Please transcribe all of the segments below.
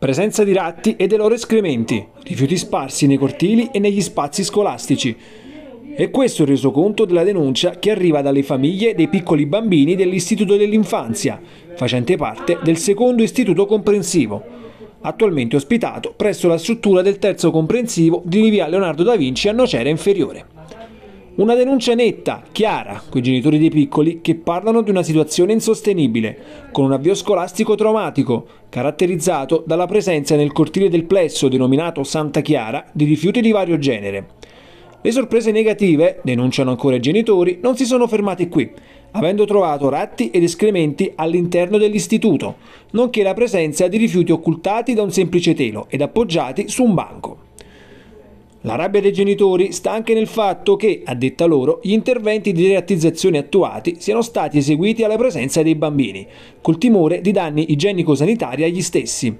Presenza di ratti e dei loro escrementi, rifiuti sparsi nei cortili e negli spazi scolastici. E questo è il resoconto della denuncia che arriva dalle famiglie dei piccoli bambini dell'Istituto dell'Infanzia, facente parte del secondo istituto comprensivo, attualmente ospitato presso la struttura del terzo comprensivo di Livia Leonardo da Vinci a Nocera Inferiore. Una denuncia netta, chiara, coi genitori dei piccoli che parlano di una situazione insostenibile, con un avvio scolastico traumatico, caratterizzato dalla presenza nel cortile del plesso denominato Santa Chiara di rifiuti di vario genere. Le sorprese negative, denunciano ancora i genitori, non si sono fermate qui, avendo trovato ratti ed escrementi all'interno dell'istituto, nonché la presenza di rifiuti occultati da un semplice telo ed appoggiati su un banco. La rabbia dei genitori sta anche nel fatto che, a detta loro, gli interventi di reattizzazione attuati siano stati eseguiti alla presenza dei bambini, col timore di danni igienico-sanitari agli stessi,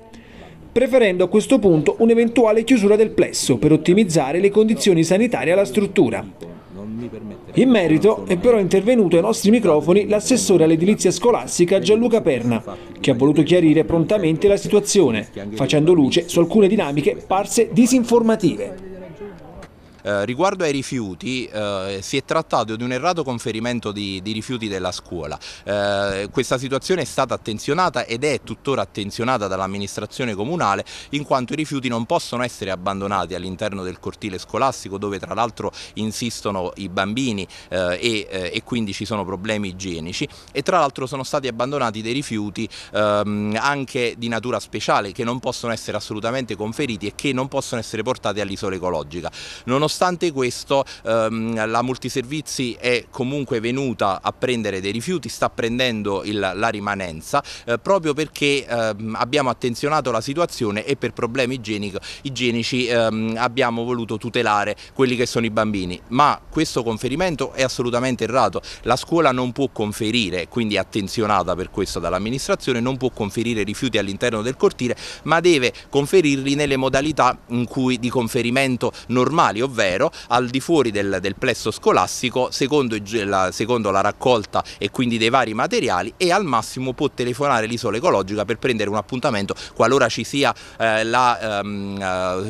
preferendo a questo punto un'eventuale chiusura del plesso per ottimizzare le condizioni sanitarie alla struttura. In merito è però intervenuto ai nostri microfoni l'assessore all'edilizia scolastica Gianluca Perna, che ha voluto chiarire prontamente la situazione, facendo luce su alcune dinamiche parse disinformative. Eh, riguardo ai rifiuti, eh, si è trattato di un errato conferimento di, di rifiuti della scuola. Eh, questa situazione è stata attenzionata ed è tuttora attenzionata dall'amministrazione comunale in quanto i rifiuti non possono essere abbandonati all'interno del cortile scolastico dove tra l'altro insistono i bambini eh, e, eh, e, quindi ci sono problemi igienici e tra l'altro sono stati abbandonati dei rifiuti ehm, anche di natura speciale che non possono essere assolutamente conferiti e che non possono essere portati all'isola ecologica. Nonostante Nonostante questo ehm, la multiservizi è comunque venuta a prendere dei rifiuti, sta prendendo il, la rimanenza eh, proprio perché ehm, abbiamo attenzionato la situazione e per problemi igienico, igienici ehm, abbiamo voluto tutelare quelli che sono i bambini. Ma questo conferimento è assolutamente errato, la scuola non può conferire, quindi attenzionata per questo dall'amministrazione, non può conferire rifiuti all'interno del cortile ma deve conferirli nelle modalità in cui di conferimento normali, ovvero ovvero al di fuori del, del plesso scolastico secondo la, secondo la raccolta e quindi dei vari materiali e al massimo può telefonare l'isola ecologica per prendere un appuntamento qualora ci sia, eh, la, ehm,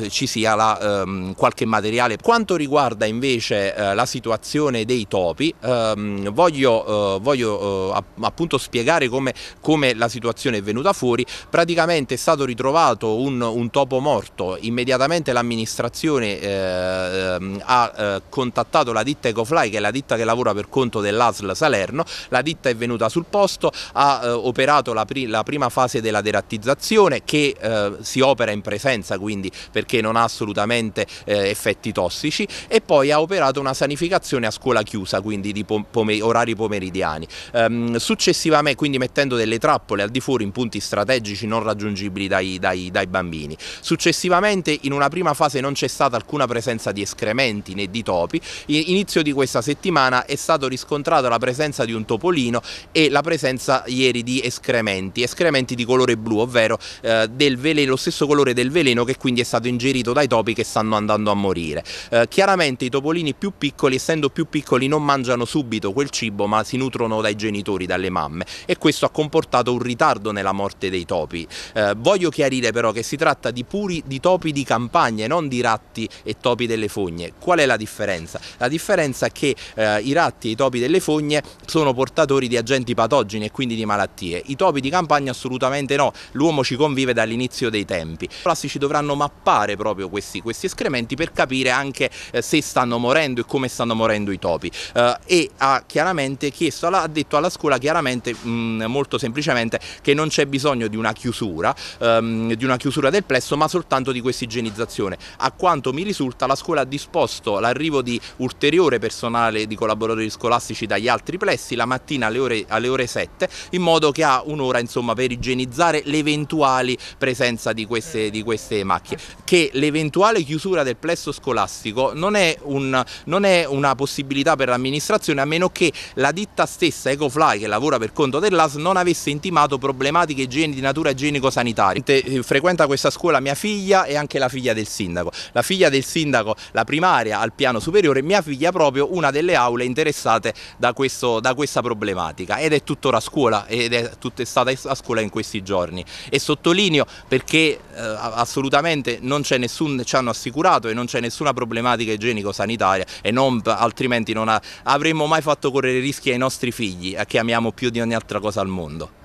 eh, ci sia la, ehm, qualche materiale. Quanto riguarda invece eh, la situazione dei topi, ehm, voglio, eh, voglio eh, appunto spiegare come, come, la situazione è venuta fuori. Praticamente è stato ritrovato un, un topo morto, immediatamente l'amministrazione eh, ehm, ha eh, contattato la ditta Ecofly che è la ditta che lavora per conto dell'ASL Salerno, la ditta è venuta sul posto, ha eh, operato la, pri la, prima fase della derattizzazione che eh, si opera in presenza quindi perché non ha assolutamente eh, effetti tossici e poi ha operato una sanificazione a scuola chiusa quindi di pom pome orari pomeridiani. Ehm, successivamente quindi mettendo delle trappole al di fuori in punti strategici non raggiungibili dai, dai, dai bambini. Successivamente in una prima fase non c'è stata alcuna presenza di esterni escrementi né di topi. Inizio di questa settimana è stato riscontrato la presenza di un topolino e la presenza ieri di escrementi, escrementi di colore blu, ovvero eh, veleno, lo stesso colore del veleno che quindi è stato ingerito dai topi che stanno andando a morire. Eh, chiaramente i topolini più piccoli, essendo più piccoli, non mangiano subito quel cibo, ma si nutrono dai genitori, dalle mamme e questo ha comportato un ritardo nella morte dei topi. Eh, voglio chiarire però che si tratta di puri di topi di campagna, e non di ratti e topi delle forze fogne. Qual è la differenza? La differenza è che eh, i ratti e i topi delle fogne sono portatori di agenti patogeni e quindi di malattie. I topi di campagna assolutamente no, l'uomo ci convive dall'inizio dei tempi. I plastici dovranno mappare proprio questi, questi escrementi per capire anche eh, se stanno morendo e come stanno morendo i topi. Eh, e ha chiaramente chiesto, ha detto alla scuola chiaramente, mh, molto semplicemente, che non c'è bisogno di una chiusura, ehm, di una chiusura del plesso, ma soltanto di questa igienizzazione. A quanto mi risulta la scuola ha disposto l'arrivo di ulteriore personale di collaboratori scolastici dagli altri plessi la mattina alle ore, alle ore 7 in modo che ha un'ora insomma, per igienizzare l'eventuale presenza di queste, di queste, macchie. Che l'eventuale chiusura del plesso scolastico non è, un, non è una possibilità per l'amministrazione a meno che la ditta stessa Ecofly che lavora per conto dell'AS non avesse intimato problematiche di natura igienico-sanitaria. Frequenta questa scuola mia figlia e anche la figlia del sindaco. La figlia del sindaco, la la primaria al piano superiore, mia figlia proprio una delle aule interessate da, questo, da questa problematica ed è tuttora a scuola ed è, tutta, è stata a scuola in questi giorni e sottolineo perché eh, assolutamente non c'è nessun, ci hanno assicurato e non c'è nessuna problematica igienico-sanitaria e non, altrimenti non ha, avremmo mai fatto correre rischi ai nostri figli eh, che amiamo più di ogni altra cosa al mondo.